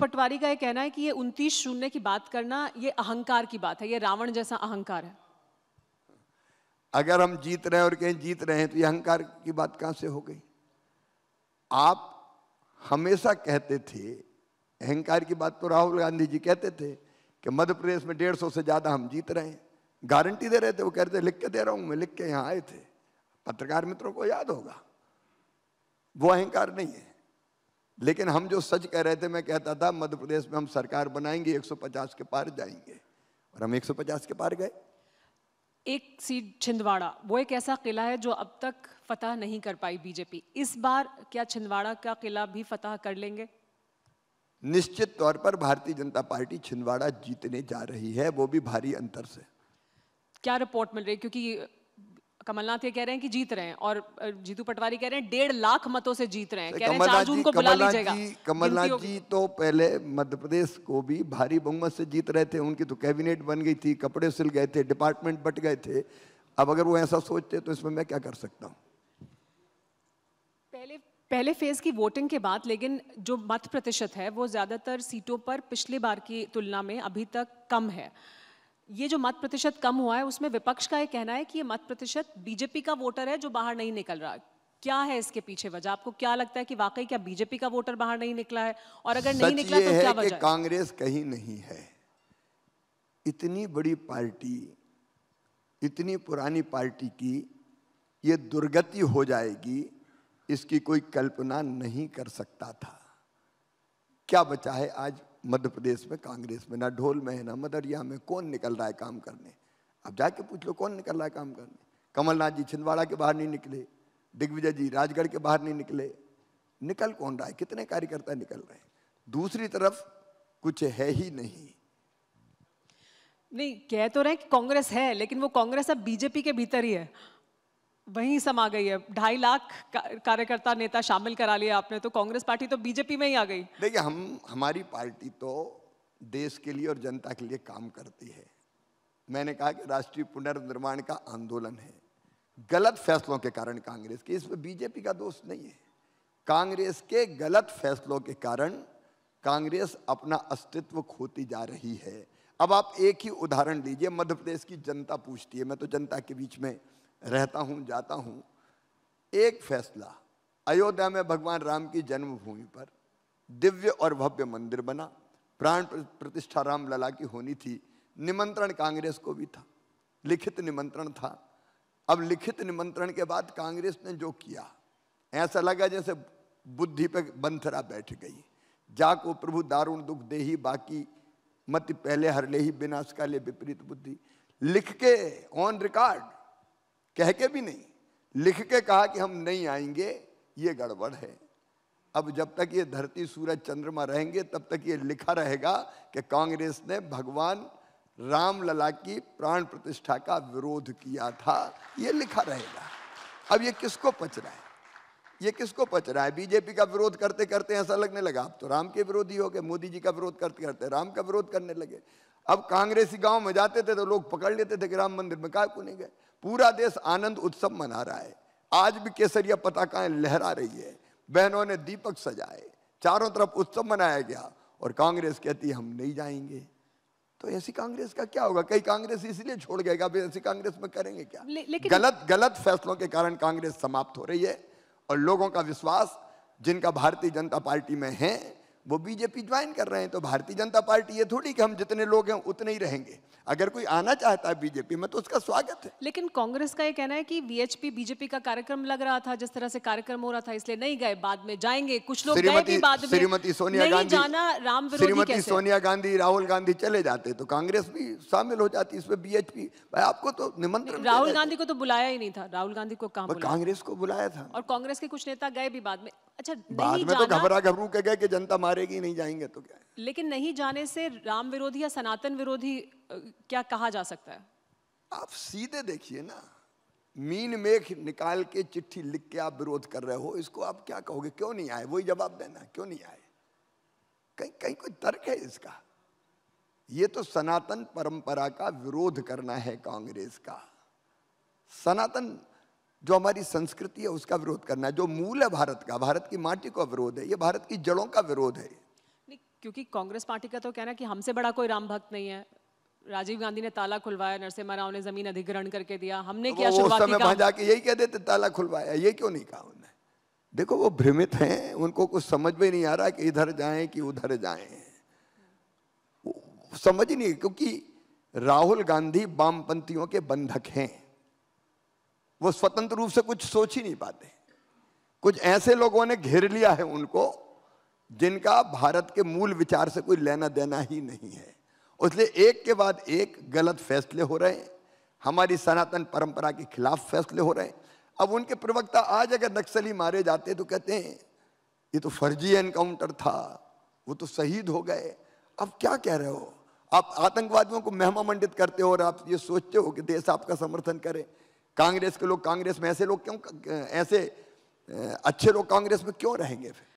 पटवारी का ये कहना है कि ये उनतीस शून्य की बात करना ये अहंकार की बात है ये रावण जैसा अहंकार है अगर हम जीत रहे हैं और कहीं जीत रहे हैं तो ये अहंकार की बात कहां से हो गई आप हमेशा कहते थे अहंकार की बात तो राहुल गांधी जी कहते थे कि मध्य प्रदेश में डेढ़ सौ से ज़्यादा हम जीत रहे हैं गारंटी दे रहे थे वो कह रहे थे लिख के दे रहा हूं मैं लिख के यहां आए थे पत्रकार मित्रों को याद होगा वो अहंकार नहीं है लेकिन हम जो सच कह रहे थे मैं कहता था मध्य प्रदेश में हम सरकार बनाएंगे 150 के पार जाएंगे और हम 150 के पार गए एक सीट छिंदवाड़ा वो एक ऐसा किला है जो अब तक फतह नहीं कर पाई बीजेपी इस बार क्या छिंदवाड़ा का किला भी फतह कर लेंगे निश्चित तौर पर भारतीय जनता पार्टी छिंदवाड़ा जीतने जा रही है वो भी भारी अंतर से क्या रिपोर्ट मिल रही है क्योंकि कमलनाथ ये कह रहे हैं कि जीत रहे हैं और जीतू पटवारी कह रहे हैं डेढ़ लाख मतों से जीत रहे हैं कह रहे हैं को बुला लीजिएगा कमलनाथ जी तो पहले मध्य प्रदेश को भी भारी बहुमत से जीत रहे थे उनकी तो कैबिनेट बन गई थी कपड़े सिल गए थे डिपार्टमेंट बट गए थे अब अगर वो ऐसा सोचते तो इसमें मैं क्या कर सकता हूँ पहले पहले फेज की वोटिंग के बाद लेकिन जो मत प्रतिशत है वो ज़्यादातर सीटों पर पिछले बार की तुलना में अभी तक कम है ये जो मत प्रतिशत कम हुआ है उसमें विपक्ष का ये कहना है कि ये मत प्रतिशत बीजेपी का वोटर है जो बाहर नहीं निकल रहा क्या है इसके पीछे वजह आपको क्या लगता है कि वाकई क्या बीजेपी का वोटर बाहर नहीं निकला है और अगर नहीं निकला तो क्या वजह कांग्रेस कहीं नहीं है इतनी बड़ी पार्टी इतनी पुरानी पार्टी की ये दुर्गति हो जाएगी इसकी कोई कल्पना नहीं कर सकता था क्या बचा है आज मध्य प्रदेश में कांग्रेस में ना ढोल में है ना मदरिया में कौन निकल रहा है काम करने अब जाके पूछ लो कौन निकल रहा है काम करने कमलनाथ जी छिंदवाड़ा के बाहर नहीं निकले दिग्विजय जी राजगढ़ के बाहर नहीं निकले निकल कौन रहा है कितने कार्यकर्ता निकल रहे हैं दूसरी तरफ कुछ है ही नहीं नहीं कह तो रहे कि कांग्रेस है लेकिन वो कांग्रेस अब बीजेपी के भीतर ही है वहीं समा गई है ढाई लाख कार्यकर्ता नेता शामिल करा लिया आपने तो कांग्रेस पार्टी तो बीजेपी में ही आ गई देखिए हम हमारी पार्टी तो देश के लिए और जनता के लिए काम करती है मैंने कहा कि राष्ट्रीय पुनर्निर्माण का आंदोलन है गलत फैसलों के कारण कांग्रेस की इसमें बीजेपी का दोष नहीं है कांग्रेस के गलत फैसलों के कारण कांग्रेस अपना अस्तित्व खोती जा रही है अब आप एक ही उदाहरण लीजिए मध्य प्रदेश की जनता पूछती है मैं तो जनता के बीच में रहता हूँ जाता हूँ एक फैसला अयोध्या में भगवान राम की जन्मभूमि पर दिव्य और भव्य मंदिर बना प्राण प्रतिष्ठा राम लला की होनी थी निमंत्रण कांग्रेस को भी था लिखित निमंत्रण था अब लिखित निमंत्रण के बाद कांग्रेस ने जो किया ऐसा लगा जैसे बुद्धि पे बंथरा बैठ गई जाको प्रभु दारुण दुख दे ही बाकी मत पहले हर ले ही विनाश का ले विपरीत बुद्धि लिख के ऑन रिकॉर्ड कह के भी नहीं लिख के कहा कि हम नहीं आएंगे ये गड़बड़ है अब जब तक ये धरती सूरज चंद्रमा रहेंगे तब तक ये लिखा रहेगा कि कांग्रेस ने भगवान रामलला की प्राण प्रतिष्ठा का विरोध किया था ये लिखा रहेगा अब ये किसको पच रहा है ये किसको पच रहा है बीजेपी का विरोध करते करते ऐसा लगने लगा आप तो राम के विरोधी हो गए मोदी जी का विरोध करते करते राम का विरोध करने लगे अब कांग्रेसी गांव में जाते थे तो लोग पकड़ लेते थे कि राम मंदिर में काय को नहीं गए पूरा देश आनंद उत्सव मना रहा है आज भी केसरिया पताकाएं लहरा रही है बहनों ने दीपक सजाए चारों तरफ उत्सव मनाया गया और कांग्रेस कहती हम नहीं जाएंगे तो ऐसी कांग्रेस का क्या होगा कई कांग्रेस इसलिए छोड़ गएगा ऐसी कांग्रेस में करेंगे क्या ले, लेकिन गलत गलत फैसलों के कारण कांग्रेस समाप्त हो रही है और लोगों का विश्वास जिनका भारतीय जनता पार्टी में है वो बीजेपी ज्वाइन कर रहे हैं तो भारतीय जनता पार्टी ये थोड़ी कि हम जितने लोग हैं उतने ही रहेंगे अगर कोई आना चाहता है बीजेपी में तो उसका स्वागत है लेकिन कांग्रेस का ये कहना है कि वीएचपी बीजेपी का कार्यक्रम लग रहा था जिस तरह से कार्यक्रम हो रहा था इसलिए नहीं गए बाद में जाएंगे कुछ लोग बाद श्रीमती सोनिया गांधी जाना राम श्रीमती सोनिया गांधी राहुल गांधी चले जाते तो कांग्रेस भी शामिल हो जाती इसमें बीएचपी आपको तो निमंत्रण राहुल गांधी को तो बुलाया ही नहीं था राहुल गांधी को कहा कांग्रेस को बुलाया था और कांग्रेस के कुछ नेता गए भी बाद में अच्छा बाद में तो घबरा घबरू के गए कि जनता मारेगी नहीं जाएंगे तो क्या लेकिन नहीं जाने से राम विरोधी या सनातन विरोधी क्या कहा जा सकता है आप सीधे देखिए ना मीन मेख निकाल के चिट्ठी लिख के आप विरोध कर रहे हो इसको आप क्या कहोगे क्यों नहीं आए वही जवाब देना क्यों नहीं आए कहीं कहीं कोई तर्क है इसका ये तो सनातन परंपरा का विरोध करना है कांग्रेस का सनातन जो हमारी संस्कृति है उसका विरोध करना है जो मूल है भारत का भारत की माटी का विरोध है ये भारत की जड़ों का विरोध है क्योंकि कांग्रेस पार्टी का तो कहना कि हमसे बड़ा कोई राम भक्त नहीं है राजीव गांधी ने ताला खुलवाया नरसिम्हा राव ने जमीन अधिग्रहण करके दिया हमने तो किया शुरुआती समय वहां जाके यही कह देते ताला खुलवाया ये क्यों नहीं कहा उन्होंने देखो वो भ्रमित हैं उनको कुछ समझ में नहीं आ रहा कि इधर जाए कि उधर जाए समझ नहीं क्योंकि राहुल गांधी वामपंथियों के बंधक हैं वो स्वतंत्र रूप से कुछ सोच ही नहीं पाते कुछ ऐसे लोगों ने घेर लिया है उनको जिनका भारत के मूल विचार से कोई लेना देना ही नहीं है उसलिए एक के बाद एक गलत फैसले हो रहे हैं हमारी सनातन परंपरा के खिलाफ फैसले हो रहे हैं अब उनके प्रवक्ता आज अगर नक्सली मारे जाते तो कहते हैं ये तो फर्जी एनकाउंटर था वो तो शहीद हो गए अब क्या कह रहे हो आप आतंकवादियों को मेहमा मंडित करते हो और आप ये सोचते हो कि देश आपका समर्थन करे कांग्रेस के लोग कांग्रेस में ऐसे लोग क्यों ऐसे अच्छे लोग कांग्रेस में क्यों रहेंगे फिर